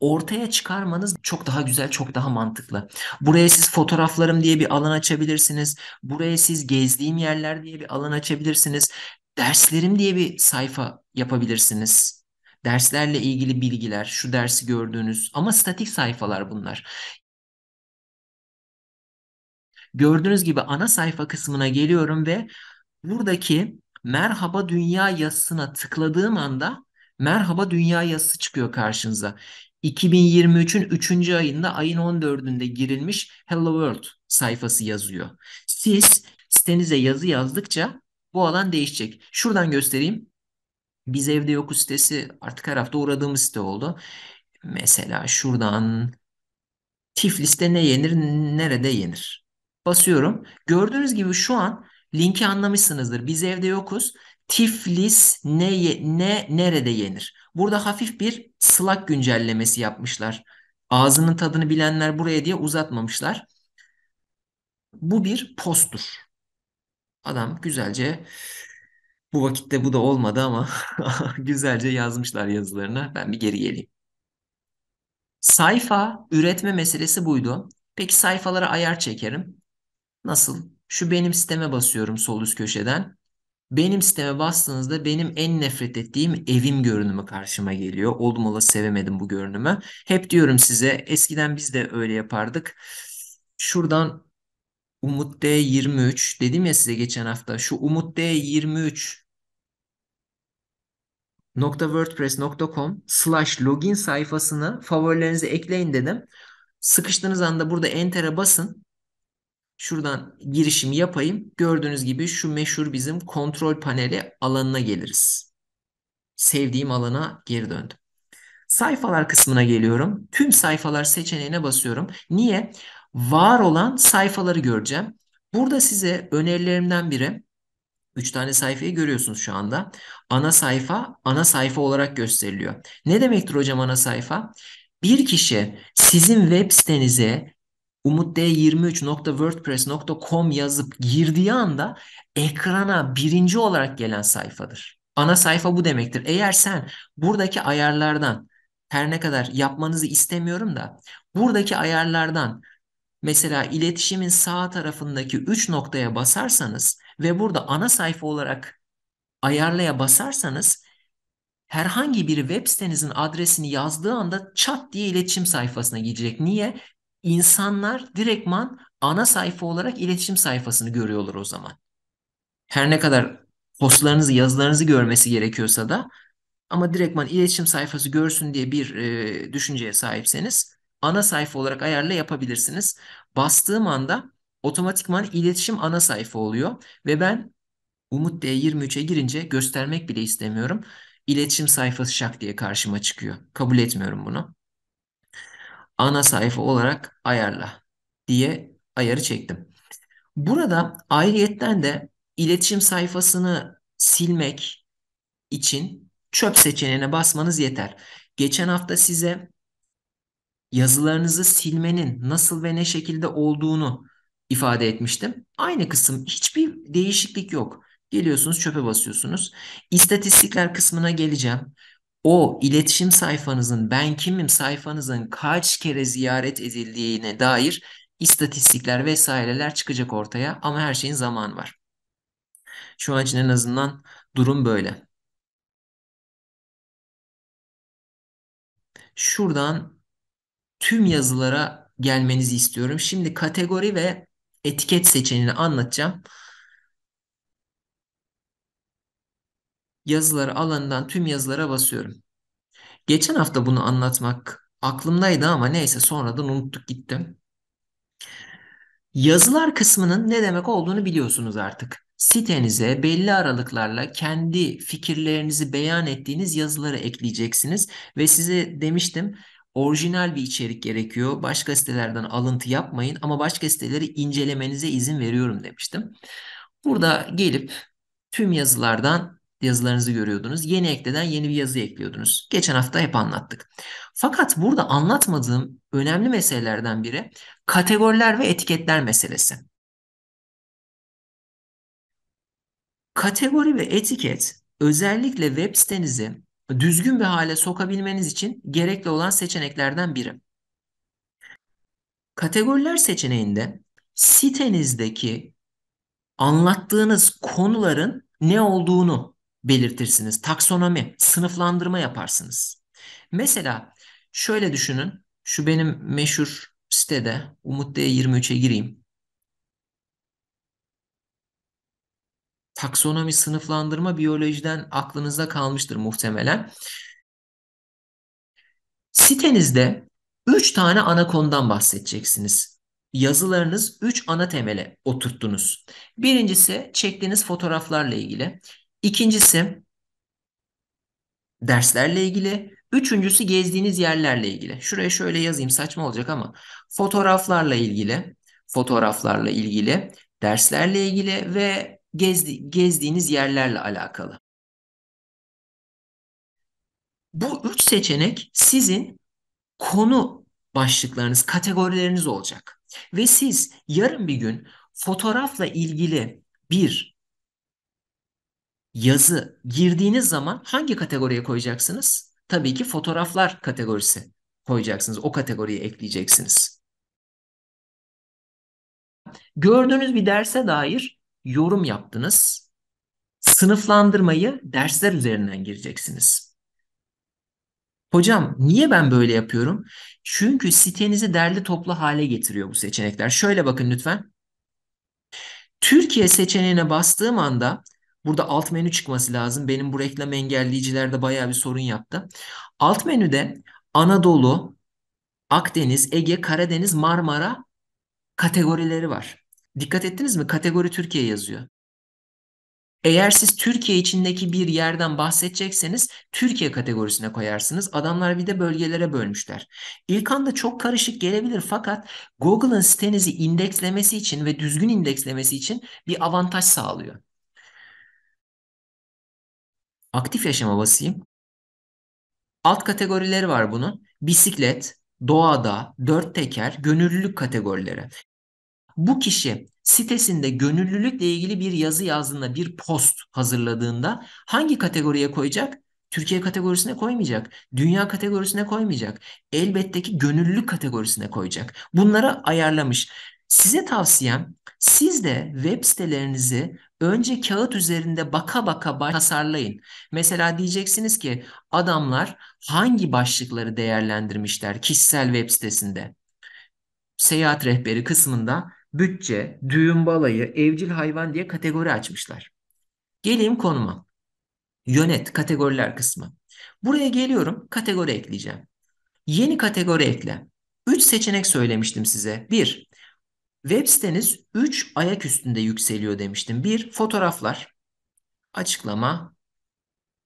ortaya çıkarmanız çok daha güzel, çok daha mantıklı. Buraya siz fotoğraflarım diye bir alan açabilirsiniz. Buraya siz gezdiğim yerler diye bir alan açabilirsiniz. Derslerim diye bir sayfa yapabilirsiniz. Derslerle ilgili bilgiler, şu dersi gördüğünüz ama statik sayfalar bunlar. Gördüğünüz gibi ana sayfa kısmına geliyorum ve buradaki merhaba dünya yazısına tıkladığım anda merhaba dünya yazısı çıkıyor karşınıza. 2023'ün 3. ayında ayın 14'ünde girilmiş Hello World sayfası yazıyor. Siz sitenize yazı yazdıkça bu alan değişecek. Şuradan göstereyim. Biz evde yoku sitesi artık her hafta uğradığımız site oldu. Mesela şuradan Tiflis'te ne yenir, nerede yenir? basıyorum. Gördüğünüz gibi şu an linki anlamışsınızdır. Biz evde yokuz. Tiflis ne, ne nerede yenir? Burada hafif bir Slack güncellemesi yapmışlar. Ağzının tadını bilenler buraya diye uzatmamışlar. Bu bir postur. Adam güzelce bu vakitte bu da olmadı ama güzelce yazmışlar yazılarına. Ben bir geri geleyim. Sayfa üretme meselesi buydu. Peki sayfalara ayar çekerim. Nasıl? Şu benim sisteme basıyorum sol üst köşeden. Benim sisteme bastığınızda benim en nefret ettiğim evim görünümü karşıma geliyor. Oldum ola sevemedim bu görünümü. Hep diyorum size eskiden biz de öyle yapardık. Şuradan Umut D23 dedim ya size geçen hafta şu Umut D23 .wordpress.com slash login sayfasını favorilerinize ekleyin dedim. Sıkıştığınız anda burada enter'e basın. Şuradan girişimi yapayım. Gördüğünüz gibi şu meşhur bizim kontrol paneli alanına geliriz. Sevdiğim alana geri döndüm. Sayfalar kısmına geliyorum. Tüm sayfalar seçeneğine basıyorum. Niye? Var olan sayfaları göreceğim. Burada size önerilerimden biri 3 tane sayfayı görüyorsunuz şu anda. Ana sayfa ana sayfa olarak gösteriliyor. Ne demektir hocam ana sayfa? Bir kişi sizin web sitenize umutd23.wordpress.com yazıp girdiği anda ekrana birinci olarak gelen sayfadır. Ana sayfa bu demektir. Eğer sen buradaki ayarlardan her ne kadar yapmanızı istemiyorum da buradaki ayarlardan mesela iletişimin sağ tarafındaki 3 noktaya basarsanız ve burada ana sayfa olarak ayarlaya basarsanız herhangi bir web sitenizin adresini yazdığı anda çat diye iletişim sayfasına gidecek. Niye? insanlar direktman ana sayfa olarak iletişim sayfasını görüyorlar o zaman. Her ne kadar postlarınızı, yazılarınızı görmesi gerekiyorsa da ama direktman iletişim sayfası görsün diye bir e, düşünceye sahipseniz ana sayfa olarak ayarla yapabilirsiniz. Bastığım anda otomatikman iletişim ana sayfa oluyor ve ben Umut D23'e girince göstermek bile istemiyorum. İletişim sayfası şak diye karşıma çıkıyor. Kabul etmiyorum bunu ana sayfa olarak ayarla diye ayarı çektim. Burada ayrıyetten de iletişim sayfasını silmek için çöp seçeneğine basmanız yeter. Geçen hafta size yazılarınızı silmenin nasıl ve ne şekilde olduğunu ifade etmiştim. Aynı kısım hiçbir değişiklik yok. Geliyorsunuz çöpe basıyorsunuz. İstatistikler kısmına geleceğim o iletişim sayfanızın ben kimim sayfanızın kaç kere ziyaret edildiğine dair istatistikler vesaireler çıkacak ortaya ama her şeyin zamanı var. Şu an için en azından durum böyle. Şuradan tüm yazılara gelmenizi istiyorum. Şimdi kategori ve etiket seçeneğini anlatacağım. yazıları alanından tüm yazılara basıyorum. Geçen hafta bunu anlatmak aklımdaydı ama neyse sonradan unuttuk gittim. Yazılar kısmının ne demek olduğunu biliyorsunuz artık. Sitenize belli aralıklarla kendi fikirlerinizi beyan ettiğiniz yazıları ekleyeceksiniz ve size demiştim orijinal bir içerik gerekiyor. Başka sitelerden alıntı yapmayın ama başka siteleri incelemenize izin veriyorum demiştim. Burada gelip tüm yazılardan yazılarınızı görüyordunuz. Yeni ekleden yeni bir yazı ekliyordunuz. Geçen hafta hep anlattık. Fakat burada anlatmadığım önemli meselelerden biri kategoriler ve etiketler meselesi. Kategori ve etiket özellikle web sitenizi düzgün bir hale sokabilmeniz için gerekli olan seçeneklerden biri. Kategoriler seçeneğinde sitenizdeki anlattığınız konuların ne olduğunu belirtirsiniz. Taksonomi, sınıflandırma yaparsınız. Mesela şöyle düşünün. Şu benim meşhur sitede Umut D23'e gireyim. Taksonomi sınıflandırma biyolojiden aklınızda kalmıştır muhtemelen. Sitenizde 3 tane ana konudan bahsedeceksiniz. Yazılarınız 3 ana temele oturttunuz. Birincisi çektiğiniz fotoğraflarla ilgili. İkincisi derslerle ilgili. Üçüncüsü gezdiğiniz yerlerle ilgili. Şuraya şöyle yazayım saçma olacak ama fotoğraflarla ilgili, fotoğraflarla ilgili, derslerle ilgili ve gezdi, gezdiğiniz yerlerle alakalı. Bu üç seçenek sizin konu başlıklarınız, kategorileriniz olacak. Ve siz yarın bir gün fotoğrafla ilgili bir yazı girdiğiniz zaman hangi kategoriye koyacaksınız? Tabii ki fotoğraflar kategorisi koyacaksınız. O kategoriyi ekleyeceksiniz. Gördüğünüz bir derse dair yorum yaptınız. Sınıflandırmayı dersler üzerinden gireceksiniz. Hocam niye ben böyle yapıyorum? Çünkü sitenizi derli toplu hale getiriyor bu seçenekler. Şöyle bakın lütfen. Türkiye seçeneğine bastığım anda Burada alt menü çıkması lazım. Benim bu reklam engelleyicilerde bayağı bir sorun yaptı. Alt menüde Anadolu, Akdeniz, Ege, Karadeniz, Marmara kategorileri var. Dikkat ettiniz mi? Kategori Türkiye yazıyor. Eğer siz Türkiye içindeki bir yerden bahsedecekseniz Türkiye kategorisine koyarsınız. Adamlar bir de bölgelere bölmüşler. İlk anda çok karışık gelebilir fakat Google'ın sitenizi indekslemesi için ve düzgün indekslemesi için bir avantaj sağlıyor. Aktif yaşama basayım. Alt kategorileri var bunun. Bisiklet, doğada, dört teker, gönüllülük kategorileri. Bu kişi sitesinde gönüllülükle ilgili bir yazı yazdığında, bir post hazırladığında hangi kategoriye koyacak? Türkiye kategorisine koymayacak. Dünya kategorisine koymayacak. Elbette ki gönüllülük kategorisine koyacak. Bunlara ayarlamış. Size tavsiyem siz de web sitelerinizi önce kağıt üzerinde baka baka tasarlayın. Mesela diyeceksiniz ki adamlar hangi başlıkları değerlendirmişler kişisel web sitesinde? Seyahat rehberi kısmında bütçe, düğün balayı, evcil hayvan diye kategori açmışlar. Geleyim konuma. Yönet kategoriler kısmı. Buraya geliyorum kategori ekleyeceğim. Yeni kategori ekle. 3 seçenek söylemiştim size. 1. Web siteniz 3 ayak üstünde yükseliyor demiştim. Bir, fotoğraflar. Açıklama.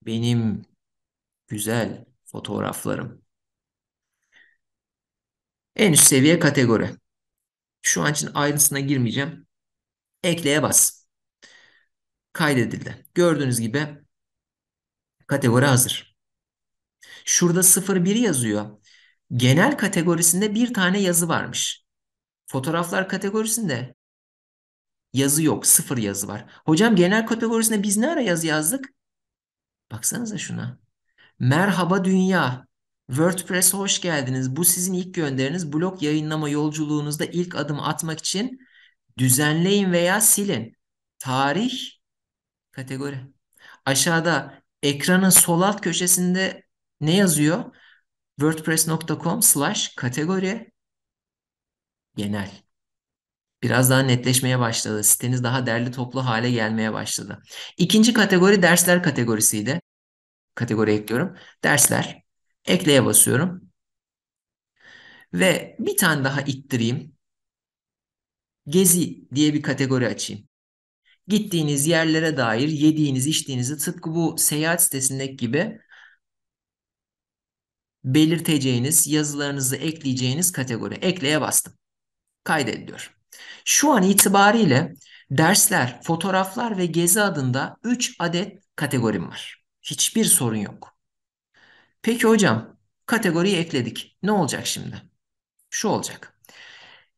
Benim güzel fotoğraflarım. En üst seviye kategori. Şu an için ayrıntısına girmeyeceğim. Ekleye bas. Kaydedildi. Gördüğünüz gibi kategori hazır. Şurada 01 yazıyor. Genel kategorisinde bir tane yazı varmış. Fotoğraflar kategorisinde yazı yok. Sıfır yazı var. Hocam genel kategorisinde biz ne ara yazı yazdık? Baksanıza şuna. Merhaba Dünya. WordPress hoş geldiniz. Bu sizin ilk gönderiniz. Blog yayınlama yolculuğunuzda ilk adım atmak için düzenleyin veya silin. Tarih kategori. Aşağıda ekranın sol alt köşesinde ne yazıyor? wordpress.com slash kategori genel. Biraz daha netleşmeye başladı. Siteniz daha derli toplu hale gelmeye başladı. İkinci kategori dersler kategorisiydi. Kategori ekliyorum. Dersler. Ekleye basıyorum. Ve bir tane daha ittireyim. Gezi diye bir kategori açayım. Gittiğiniz yerlere dair yediğiniz, içtiğinizi tıpkı bu seyahat sitesindeki gibi belirteceğiniz, yazılarınızı ekleyeceğiniz kategori. Ekleye bastım kaydediliyor. Şu an itibariyle dersler, fotoğraflar ve gezi adında 3 adet kategorim var. Hiçbir sorun yok. Peki hocam kategoriyi ekledik. Ne olacak şimdi? Şu olacak.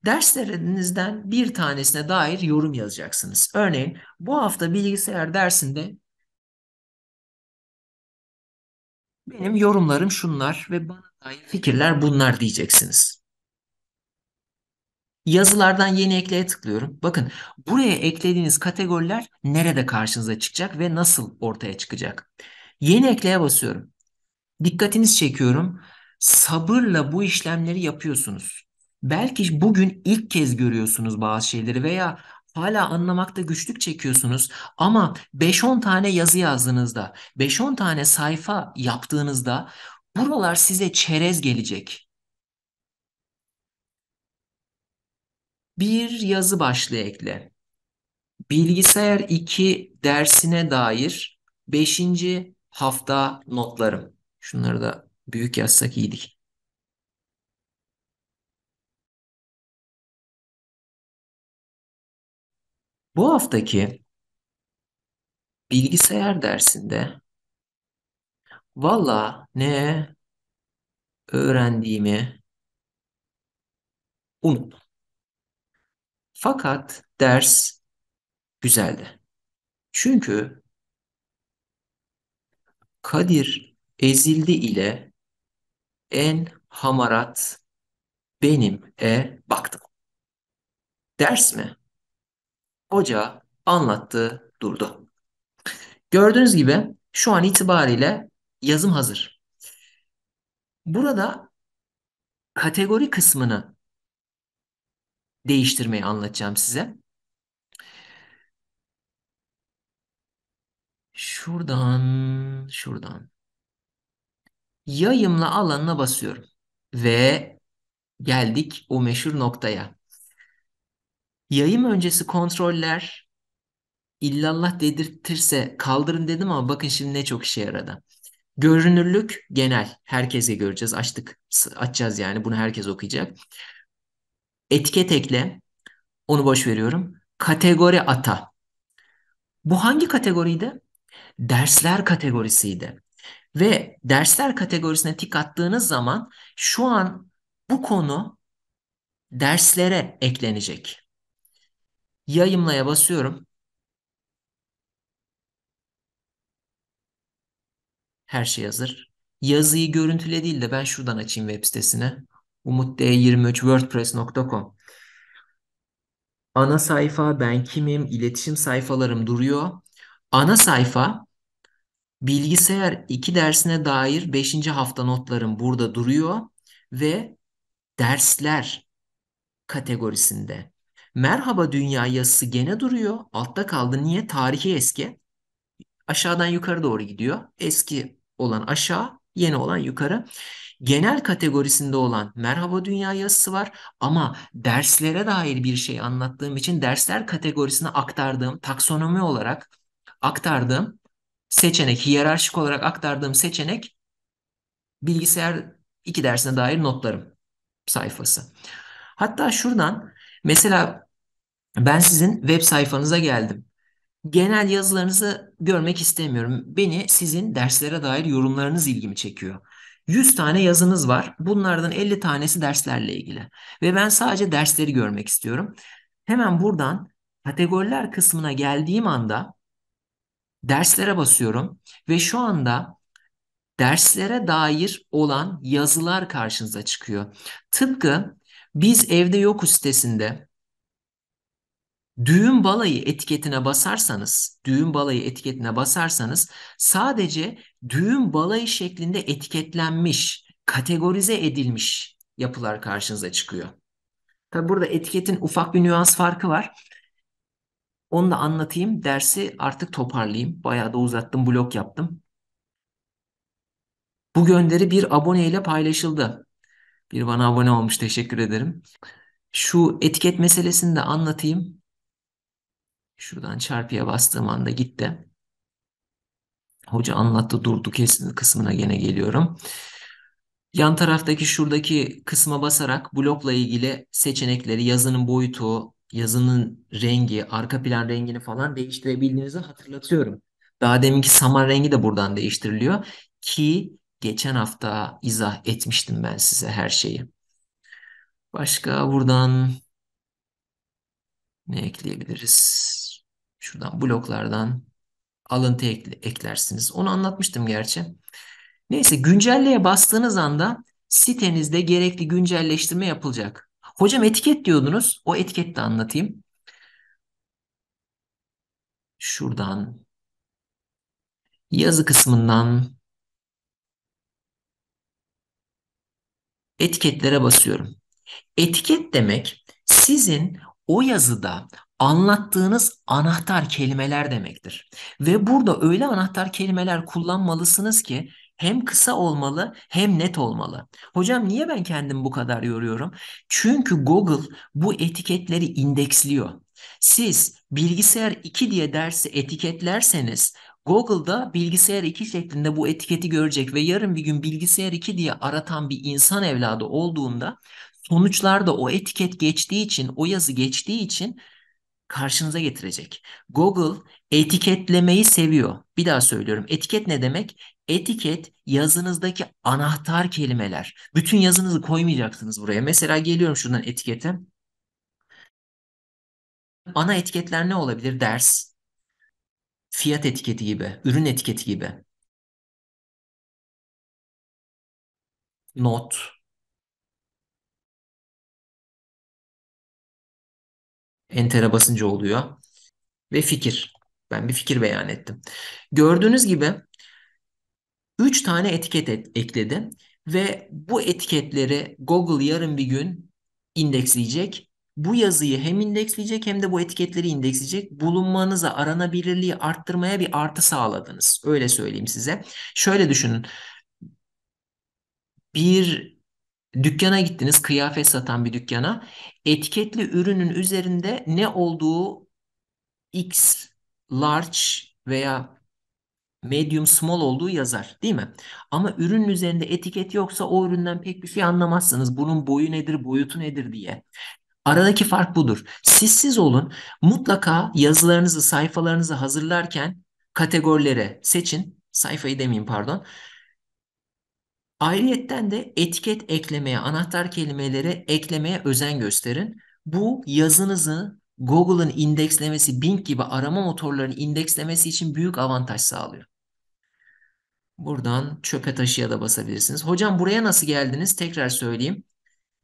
Derslerinizden bir tanesine dair yorum yazacaksınız. Örneğin bu hafta bilgisayar dersinde benim yorumlarım şunlar ve bana dair fikirler bunlar diyeceksiniz. Yazılardan yeni ekleye tıklıyorum. Bakın buraya eklediğiniz kategoriler nerede karşınıza çıkacak ve nasıl ortaya çıkacak? Yeni ekleye basıyorum. Dikkatiniz çekiyorum. Sabırla bu işlemleri yapıyorsunuz. Belki bugün ilk kez görüyorsunuz bazı şeyleri veya hala anlamakta güçlük çekiyorsunuz ama 5-10 tane yazı yazdığınızda, 5-10 tane sayfa yaptığınızda buralar size çerez gelecek. bir yazı başlığı ekle. Bilgisayar 2 dersine dair 5. hafta notlarım. Şunları da büyük yazsak iyiydik. Bu haftaki bilgisayar dersinde valla ne öğrendiğimi unuttum. Fakat ders güzeldi. Çünkü Kadir ezildi ile en hamarat benim e baktım. Ders mi? Hoca anlattı, durdu. Gördüğünüz gibi şu an itibariyle yazım hazır. Burada kategori kısmını değiştirmeyi anlatacağım size. Şuradan, şuradan. Yayımla alanına basıyorum. Ve geldik o meşhur noktaya. Yayım öncesi kontroller illallah dedirtirse kaldırın dedim ama bakın şimdi ne çok işe yaradı. Görünürlük genel. Herkese göreceğiz. Açtık. Açacağız yani. Bunu herkes okuyacak etiket ekle. Onu boş veriyorum. Kategori ata. Bu hangi kategoriydi? Dersler kategorisiydi. Ve dersler kategorisine tik attığınız zaman şu an bu konu derslere eklenecek. Yayımlaya basıyorum. Her şey hazır. Yazıyı görüntüle değil de ben şuradan açayım web sitesine umutd23 wordpress.com Ana sayfa ben kimim, iletişim sayfalarım duruyor. Ana sayfa bilgisayar 2 dersine dair 5. hafta notlarım burada duruyor ve dersler kategorisinde. Merhaba Dünya yazısı gene duruyor. Altta kaldı. Niye? Tarihi eski. Aşağıdan yukarı doğru gidiyor. Eski olan aşağı, yeni olan yukarı genel kategorisinde olan Merhaba Dünya yazısı var ama derslere dair bir şey anlattığım için dersler kategorisine aktardığım taksonomi olarak aktardığım seçenek, hiyerarşik olarak aktardığım seçenek bilgisayar iki dersine dair notlarım sayfası. Hatta şuradan mesela ben sizin web sayfanıza geldim. Genel yazılarınızı görmek istemiyorum. Beni sizin derslere dair yorumlarınız ilgimi çekiyor. 100 tane yazınız var. Bunlardan 50 tanesi derslerle ilgili. Ve ben sadece dersleri görmek istiyorum. Hemen buradan kategoriler kısmına geldiğim anda derslere basıyorum ve şu anda derslere dair olan yazılar karşınıza çıkıyor. Tıpkı biz evde yokuz sitesinde Düğün balayı etiketine basarsanız, düğün balayı etiketine basarsanız sadece düğün balayı şeklinde etiketlenmiş, kategorize edilmiş yapılar karşınıza çıkıyor. Tabi burada etiketin ufak bir nüans farkı var. Onu da anlatayım. Dersi artık toparlayayım. Bayağı da uzattım, blok yaptım. Bu gönderi bir aboneyle paylaşıldı. Bir bana abone olmuş teşekkür ederim. Şu etiket meselesini de anlatayım. Şuradan çarpıya bastığım anda gitti. Hoca anlattı durdu kesin kısmına gene geliyorum. Yan taraftaki şuradaki kısma basarak blokla ilgili seçenekleri, yazının boyutu, yazının rengi, arka plan rengini falan değiştirebildiğinizi hatırlatıyorum. Daha deminki saman rengi de buradan değiştiriliyor ki geçen hafta izah etmiştim ben size her şeyi. Başka buradan ne ekleyebiliriz? Şuradan bloklardan alıntı eklersiniz. Onu anlatmıştım gerçi. Neyse güncelleye bastığınız anda sitenizde gerekli güncelleştirme yapılacak. Hocam etiket diyordunuz. O etiket de anlatayım. Şuradan yazı kısmından etiketlere basıyorum. Etiket demek sizin o yazıda anlattığınız anahtar kelimeler demektir. Ve burada öyle anahtar kelimeler kullanmalısınız ki hem kısa olmalı hem net olmalı. Hocam niye ben kendim bu kadar yoruyorum? Çünkü Google bu etiketleri indeksliyor. Siz bilgisayar 2 diye dersi etiketlerseniz Google'da bilgisayar 2 şeklinde bu etiketi görecek ve yarın bir gün bilgisayar 2 diye aratan bir insan evladı olduğunda sonuçlarda o etiket geçtiği için, o yazı geçtiği için karşınıza getirecek. Google etiketlemeyi seviyor. Bir daha söylüyorum. Etiket ne demek? Etiket yazınızdaki anahtar kelimeler. Bütün yazınızı koymayacaksınız buraya. Mesela geliyorum şuradan etikete. Ana etiketler ne olabilir? Ders, fiyat etiketi gibi, ürün etiketi gibi. Not, enter'e basınca oluyor. Ve fikir. Ben bir fikir beyan ettim. Gördüğünüz gibi 3 tane etiket et, ekledi ve bu etiketleri Google yarın bir gün indeksleyecek. Bu yazıyı hem indeksleyecek hem de bu etiketleri indeksleyecek. Bulunmanıza aranabilirliği arttırmaya bir artı sağladınız. Öyle söyleyeyim size. Şöyle düşünün. Bir Dükkana gittiniz, kıyafet satan bir dükkana. Etiketli ürünün üzerinde ne olduğu X large veya medium small olduğu yazar, değil mi? Ama ürünün üzerinde etiket yoksa o üründen pek bir şey anlamazsınız. Bunun boyu nedir, boyutu nedir diye. Aradaki fark budur. Siz siz olun. Mutlaka yazılarınızı, sayfalarınızı hazırlarken kategorilere seçin. Sayfayı demeyeyim pardon. Ayrıyetten de etiket eklemeye, anahtar kelimeleri eklemeye özen gösterin. Bu yazınızı Google'ın indekslemesi, Bing gibi arama motorlarının indekslemesi için büyük avantaj sağlıyor. Buradan çöpe taşıya da basabilirsiniz. Hocam buraya nasıl geldiniz? Tekrar söyleyeyim.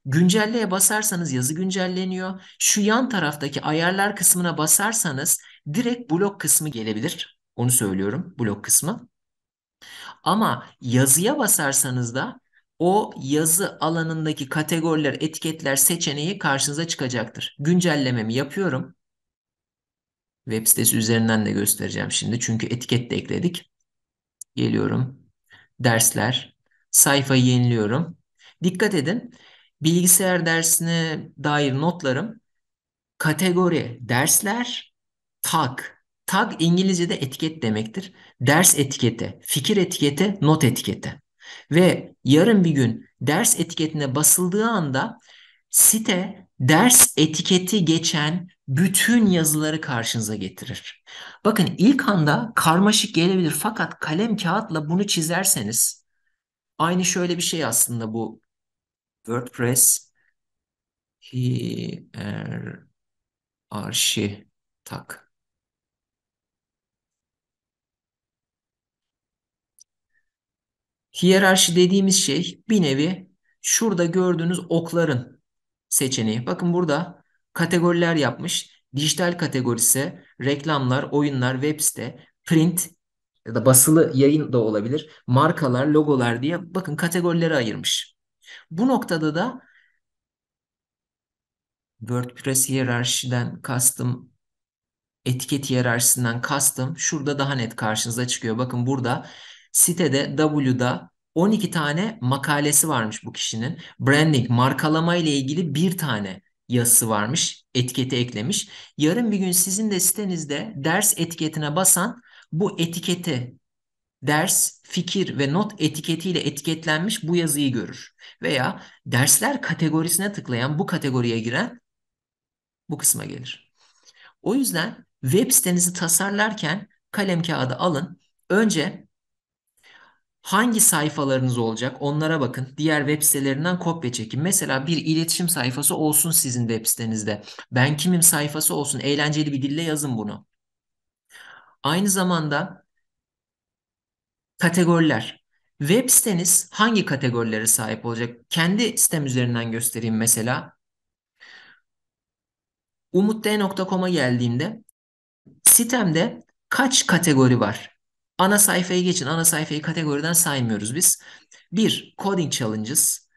Güncelleye basarsanız yazı güncelleniyor. Şu yan taraftaki ayarlar kısmına basarsanız direkt blok kısmı gelebilir. Onu söylüyorum blok kısmı. Ama yazıya basarsanız da o yazı alanındaki kategoriler, etiketler seçeneği karşınıza çıkacaktır. Güncellememi yapıyorum. Web sitesi üzerinden de göstereceğim şimdi. Çünkü etiket de ekledik. Geliyorum. Dersler. Sayfayı yeniliyorum. Dikkat edin. Bilgisayar dersine dair notlarım kategori dersler, tak Tag İngilizce'de etiket demektir. Ders etiketi, fikir etiketi, not etiketi. Ve yarın bir gün ders etiketine basıldığı anda site ders etiketi geçen bütün yazıları karşınıza getirir. Bakın ilk anda karmaşık gelebilir fakat kalem kağıtla bunu çizerseniz aynı şöyle bir şey aslında bu WordPress hierarşi tak Hiyerarşi dediğimiz şey bir nevi şurada gördüğünüz okların seçeneği. Bakın burada kategoriler yapmış. Dijital kategorisi reklamlar, oyunlar, web site, print ya da basılı yayın da olabilir. Markalar, logolar diye bakın kategorilere ayırmış. Bu noktada da WordPress hiyerarşiden kastım etiket hiyerarşisinden kastım şurada daha net karşınıza çıkıyor. Bakın burada sitede W'da 12 tane makalesi varmış bu kişinin. Branding, markalama ile ilgili bir tane yazısı varmış, etiketi eklemiş. Yarın bir gün sizin de sitenizde ders etiketine basan bu etiketi ders, fikir ve not etiketiyle etiketlenmiş bu yazıyı görür. Veya dersler kategorisine tıklayan bu kategoriye giren bu kısma gelir. O yüzden web sitenizi tasarlarken kalem kağıdı alın. Önce hangi sayfalarınız olacak onlara bakın. Diğer web sitelerinden kopya çekin. Mesela bir iletişim sayfası olsun sizin web sitenizde. Ben kimim sayfası olsun. Eğlenceli bir dille yazın bunu. Aynı zamanda kategoriler. Web siteniz hangi kategorilere sahip olacak? Kendi sitem üzerinden göstereyim mesela. umutd.com'a geldiğimde sitemde kaç kategori var? Ana sayfayı geçin. Ana sayfayı kategoriden saymıyoruz biz. Bir, coding challenges.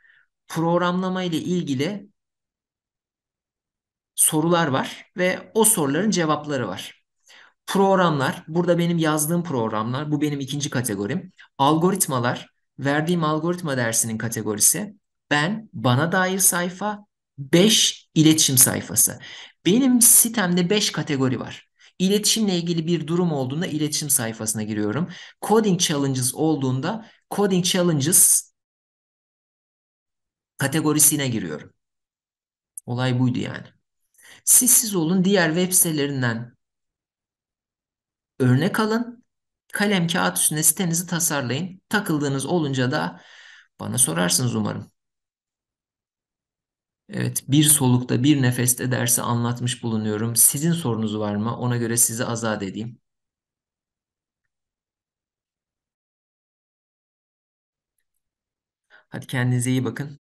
Programlama ile ilgili sorular var ve o soruların cevapları var. Programlar, burada benim yazdığım programlar, bu benim ikinci kategorim. Algoritmalar, verdiğim algoritma dersinin kategorisi. Ben, bana dair sayfa, 5 iletişim sayfası. Benim sitemde 5 kategori var. İletişimle ilgili bir durum olduğunda iletişim sayfasına giriyorum. Coding Challenges olduğunda Coding Challenges kategorisine giriyorum. Olay buydu yani. Siz siz olun diğer web sitelerinden örnek alın. Kalem kağıt üstüne sitenizi tasarlayın. Takıldığınız olunca da bana sorarsınız umarım. Evet, bir solukta, bir nefeste dersi anlatmış bulunuyorum. Sizin sorunuz var mı? Ona göre sizi azat edeyim. Hadi kendinize iyi bakın.